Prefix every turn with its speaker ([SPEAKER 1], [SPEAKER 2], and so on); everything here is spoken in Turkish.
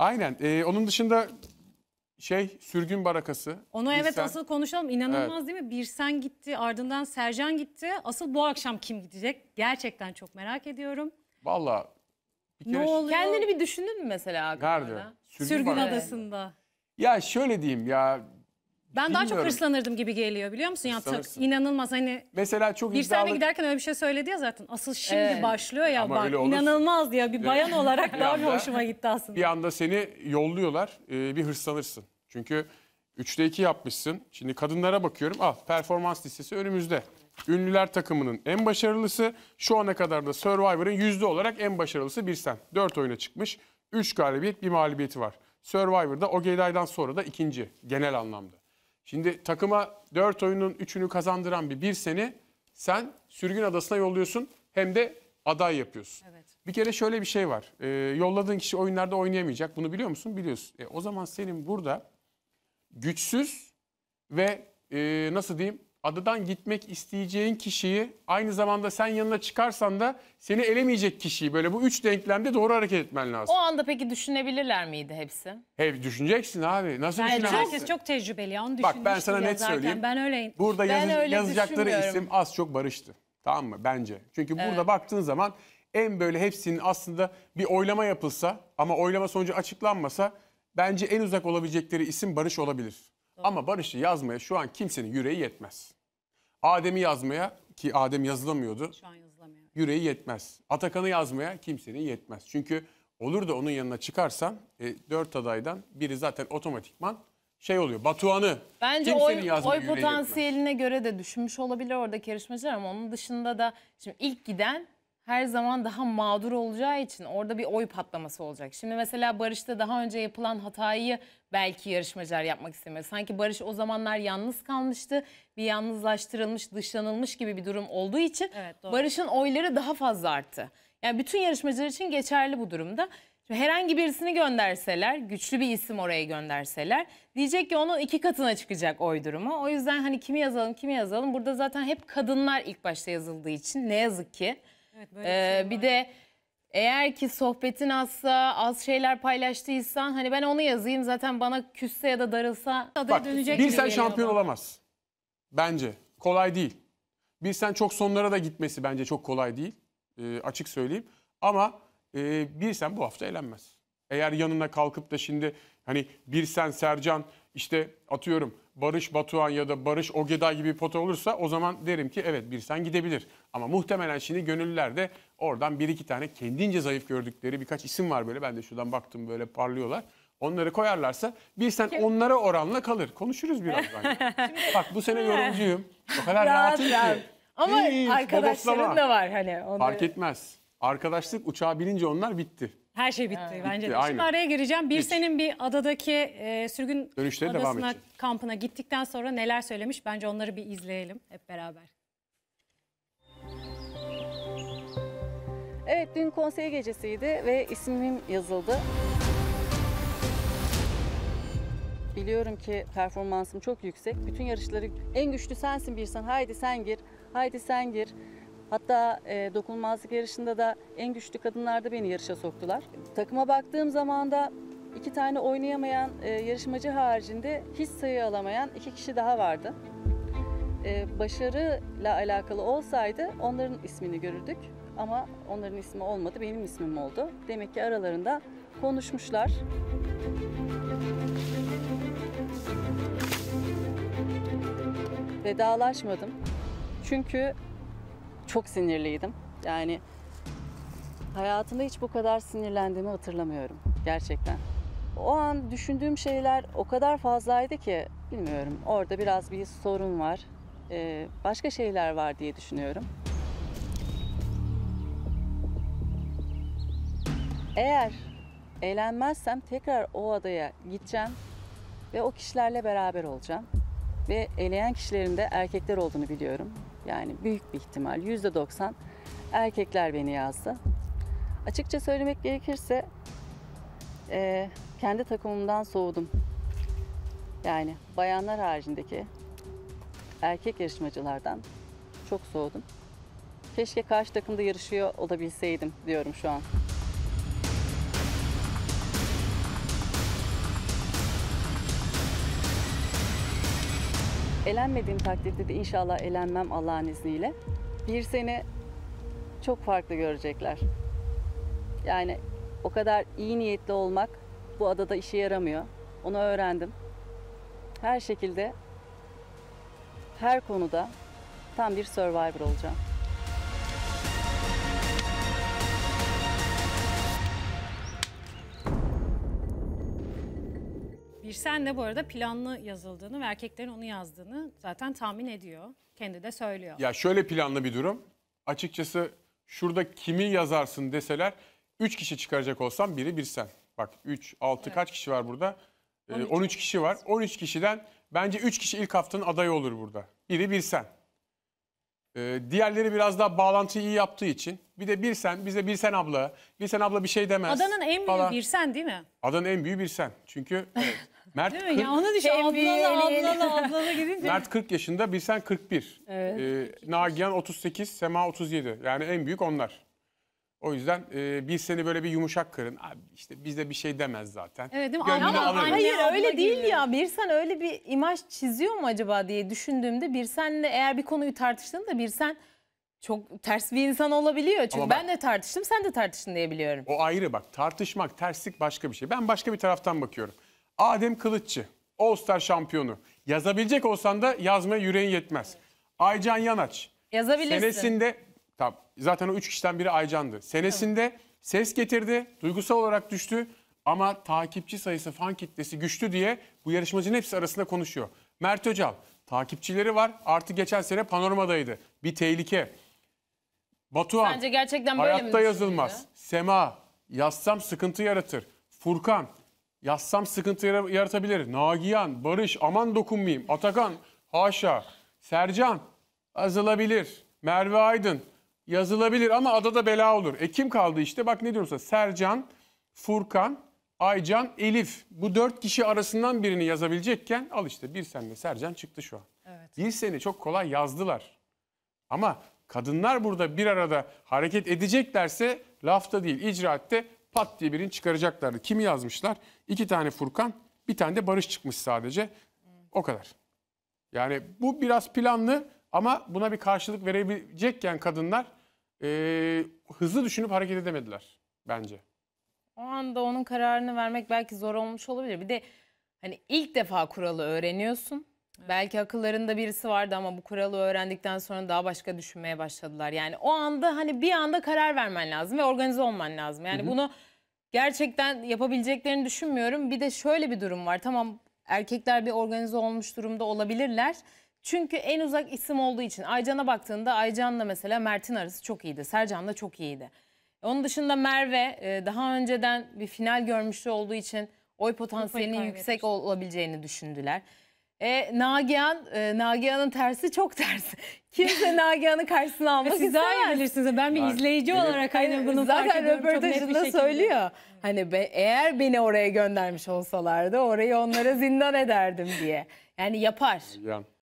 [SPEAKER 1] Aynen. E, onun dışında şey sürgün barakası. Onu evet sen, asıl
[SPEAKER 2] konuşalım. İnanılmaz evet. değil mi? Birsen gitti, ardından Sercan gitti. Asıl bu akşam kim gidecek? Gerçekten çok merak ediyorum.
[SPEAKER 1] Valla Ne oluyor?
[SPEAKER 3] Kendini bir düşündün mü mesela?
[SPEAKER 1] Nerede? Sürgün, sürgün adasında. Ya şöyle diyeyim ya ben Bilmiyorum. daha çok
[SPEAKER 2] hırslanırdım gibi geliyor biliyor musun? Yani ta- inanılmaz hani
[SPEAKER 1] Mesela çok bir iddialı... senle
[SPEAKER 2] giderken öyle bir şey söyledi ya zaten. Asıl şimdi Evet. başlıyor ya Ama bak öyle inanılmaz diye bir bayan olarak daha bir hoşuma
[SPEAKER 1] gitti aslında. bir anda seni yolluyorlar e, bir hırslanırsın. Çünkü 3'te 2 yapmışsın. Şimdi kadınlara bakıyorum al ah, performans listesi önümüzde. Ünlüler takımının en başarılısı şu ana kadar da Survivor'ın yüzde olarak en başarılısı bir sen. 4 oyuna çıkmış. 3 galibiyet bir mağlubiyeti var. Survivor'da o Ogeyday'dan sonra da ikinci genel anlamda. Şimdi takıma 4 oyunun 3'ünü kazandıran bir, bir seni sen sürgün adasına yolluyorsun hem de aday yapıyorsun. Evet. Bir kere şöyle bir şey var. E, yolladığın kişi oyunlarda oynayamayacak. Bunu biliyor musun? Biliyorsun. E, o zaman senin burada güçsüz ve e, nasıl diyeyim adadan gitmek isteyeceğin kişiyi aynı zamanda sen yanına çıkarsan da seni elemeyecek kişiyi böyle bu üç denklemde doğru hareket etmen lazım.
[SPEAKER 3] O anda peki düşünebilirler miydi hepsi?
[SPEAKER 1] Hep düşüneceksin abi. Nasıl Yani düşünemezsin? herkes
[SPEAKER 3] çok tecrübeli. Onu
[SPEAKER 1] Bak ben sana net zaten. söyleyeyim.
[SPEAKER 2] Ben öyle. Burada Ben yazı- öyle yazacakları düşünmüyorum. isim
[SPEAKER 1] az çok barıştı. Tamam mı? Bence. Çünkü burada baktığın zaman en böyle hepsinin aslında bir oylama yapılsa ama oylama sonucu açıklanmasa bence en uzak olabilecekleri isim Barış olabilir. Ama Barış'ı yazmaya şu an kimsenin yüreği yetmez. Adem'i yazmaya ki Adem yazılamıyordu. Şu an yazılamıyor. Yüreği yetmez. Atakan'ı yazmaya kimsenin yetmez. Çünkü olur da onun yanına çıkarsan e, 4 adaydan biri zaten otomatikman şey oluyor. Batuhan'ı Bence kimsenin oy, oy potansiyeline
[SPEAKER 3] yetmez. göre de düşünmüş olabilir oradaki yarışmacılar ama onun dışında da şimdi ilk giden her zaman daha mağdur olacağı için orada bir oy patlaması olacak. Şimdi mesela Barış'ta daha önce yapılan hatayı belki yarışmacılar yapmak istemiyor. Sanki Barış o zamanlar yalnız kalmıştı. Bir yalnızlaştırılmış, dışlanılmış gibi bir durum olduğu için evet, Barış'ın oyları daha fazla arttı. Yani bütün yarışmacılar için geçerli bu durumda. Şimdi herhangi birisini gönderseler, güçlü bir isim oraya gönderseler diyecek ki onun iki katına çıkacak oy durumu. O yüzden hani kimi yazalım, kimi yazalım. Burada zaten hep kadınlar ilk başta yazıldığı için ne yazık ki Evet, böyle ee, şey var. bir de eğer ki sohbetin azsa, az şeyler paylaştıysan hani ben onu yazayım zaten bana küsse ya da darılsa adaya Bak, dönecek bir sen şampiyon
[SPEAKER 1] bana. olamaz. Bence. Kolay değil. Bir sen çok sonlara da gitmesi bence çok kolay değil. E, açık söyleyeyim. Ama e, bir sen bu hafta eğlenmez. Eğer yanına kalkıp da şimdi hani bir sen Sercan işte atıyorum Barış Batuhan ya da Barış Ogeda gibi bir pota olursa o zaman derim ki evet bir sen gidebilir. Ama muhtemelen şimdi gönüllüler de oradan bir iki tane kendince zayıf gördükleri birkaç isim var böyle. Ben de şuradan baktım böyle parlıyorlar. Onları koyarlarsa bir sen Kim? onlara oranla kalır. Konuşuruz birazdan. Bak bu sene yorumcuyum. O kadar rahatım ki. Ama arkadaşların da
[SPEAKER 3] var hani.
[SPEAKER 2] Onu... Fark
[SPEAKER 1] etmez. Arkadaşlık uçağa binince onlar bitti.
[SPEAKER 2] Her şey bitti evet. bence de. Bitti, Şimdi araya gireceğim. Bir Hiç. senin bir adadaki e, sürgün Dönüşleri adasına, kampına gittikten sonra neler söylemiş? Bence onları bir izleyelim hep beraber.
[SPEAKER 4] Evet dün konsey gecesiydi ve ismim yazıldı. Biliyorum ki performansım çok yüksek. Bütün yarışları en güçlü sensin Birsen. Haydi sen gir. Haydi sen gir. Hatta e, dokunulmazlık yarışında da en güçlü kadınlarda beni yarışa soktular. Takıma baktığım zaman da iki tane oynayamayan e, yarışmacı haricinde hiç sayı alamayan iki kişi daha vardı. E, başarıyla alakalı olsaydı onların ismini görürdük ama onların ismi olmadı benim ismim oldu. Demek ki aralarında konuşmuşlar. Vedalaşmadım. Çünkü çok sinirliydim. Yani hayatımda hiç bu kadar sinirlendiğimi hatırlamıyorum gerçekten. O an düşündüğüm şeyler o kadar fazlaydı ki bilmiyorum orada biraz bir sorun var. Ee, başka şeyler var diye düşünüyorum. Eğer eğlenmezsem tekrar o adaya gideceğim ve o kişilerle beraber olacağım. Ve eleyen kişilerin de erkekler olduğunu biliyorum. Yani büyük bir ihtimal yüzde %90 erkekler beni yazdı. Açıkça söylemek gerekirse e, kendi takımımdan soğudum. Yani bayanlar haricindeki erkek yarışmacılardan çok soğudum. Keşke karşı takımda yarışıyor olabilseydim diyorum şu an. Elenmediğim takdirde de inşallah elenmem Allah'ın izniyle. Bir sene çok farklı görecekler. Yani o kadar iyi niyetli olmak bu adada işe yaramıyor. Onu öğrendim. Her şekilde, her konuda tam bir survivor olacağım.
[SPEAKER 2] Birsen de bu arada planlı yazıldığını ve erkeklerin onu yazdığını zaten tahmin ediyor. Kendi de söylüyor. Ya
[SPEAKER 1] şöyle planlı bir durum. Açıkçası şurada kimi yazarsın deseler 3 kişi çıkaracak olsam biri Birsen. Bak 3, 6 Evet. kaç kişi var burada? Ee, 13. 13, kişi var. 13 kişiden bence 3 kişi ilk haftanın adayı olur burada. Biri Birsen. Ee, diğerleri biraz daha bağlantıyı iyi yaptığı için. Bir de Birsen, bize Birsen abla. Birsen abla bir şey demez. Adanın en büyüğü falan.
[SPEAKER 2] Birsen değil mi?
[SPEAKER 1] Adanın en büyüğü Birsen. Çünkü evet, Mert Değil mi? 40, ya ona düşün Tembih, ablalı ablalı gidince. Mert 40 yaşında, Bilsen 41. Evet. Ee, Nagihan 38, Sema 37. Yani en büyük onlar. O yüzden e, bir seni böyle bir yumuşak kırın, Abi işte bizde bir şey demez zaten. Evet değil mi? Ama alırız. hayır öyle değil
[SPEAKER 3] gibi. ya. sen öyle bir imaj çiziyor mu acaba diye düşündüğümde bir Birsen'le eğer bir konuyu tartıştığında bir sen çok ters bir insan olabiliyor. Çünkü Ama ben
[SPEAKER 1] de tartıştım sen de tartıştın diye biliyorum. O ayrı bak tartışmak terslik başka bir şey. Ben başka bir taraftan bakıyorum. Adem Kılıççı, All-Star şampiyonu. Yazabilecek olsan da yazma yüreğin yetmez. Aycan Yanaç.
[SPEAKER 3] Yazabilirsin. Senesinde,
[SPEAKER 1] tab, zaten o üç kişiden biri Aycan'dı. Senesinde evet. ses getirdi, duygusal olarak düştü. Ama takipçi sayısı, fan kitlesi güçlü diye bu yarışmacının hepsi arasında konuşuyor. Mert Öcal, takipçileri var. Artı geçen sene panoramadaydı. Bir tehlike. Batuhan, Sence
[SPEAKER 3] gerçekten böyle hayatta mi
[SPEAKER 1] yazılmaz. Sema, yazsam sıkıntı yaratır. Furkan, yazsam sıkıntı yaratabilir. Nagihan, Barış, aman dokunmayayım. Atakan, haşa. Sercan, yazılabilir. Merve Aydın, yazılabilir ama adada bela olur. E kim kaldı işte? Bak ne diyorum sana. Sercan, Furkan, Aycan, Elif. Bu dört kişi arasından birini yazabilecekken al işte bir senle Sercan çıktı şu an. Evet. Bir seni çok kolay yazdılar. Ama kadınlar burada bir arada hareket edeceklerse lafta değil icraatte pat diye birini çıkaracaklardı. Kimi yazmışlar? İki tane Furkan, bir tane de Barış çıkmış sadece. O kadar. Yani bu biraz planlı ama buna bir karşılık verebilecekken kadınlar e, hızlı düşünüp hareket edemediler bence.
[SPEAKER 3] O anda onun kararını vermek belki zor olmuş olabilir. Bir de hani ilk defa kuralı öğreniyorsun Belki akıllarında birisi vardı ama bu kuralı öğrendikten sonra daha başka düşünmeye başladılar. Yani o anda hani bir anda karar vermen lazım ve organize olman lazım. Yani Hı -hı. bunu gerçekten yapabileceklerini düşünmüyorum. Bir de şöyle bir durum var. Tamam erkekler bir organize olmuş durumda olabilirler. Çünkü en uzak isim olduğu için Aycan'a baktığında Aycan'la mesela Mert'in arası çok iyiydi. Sercan'la çok iyiydi. Onun dışında Merve e, daha önceden bir final görmüştü olduğu için oy potansiyelinin yüksek olabileceğini düşündüler. E, Nagihan, e, Nagihan'ın tersi çok ters. Kimse Nagihan'ı karşısına almak e, Siz istemez. daha iyi bilirsiniz. Ben bir izleyici Bilir. olarak hani bunu Zaten ediyorum. Çok röportajında söylüyor. Hani be- eğer beni oraya göndermiş olsalardı orayı onlara zindan ederdim diye. Yani yapar.
[SPEAKER 1] Nagihan.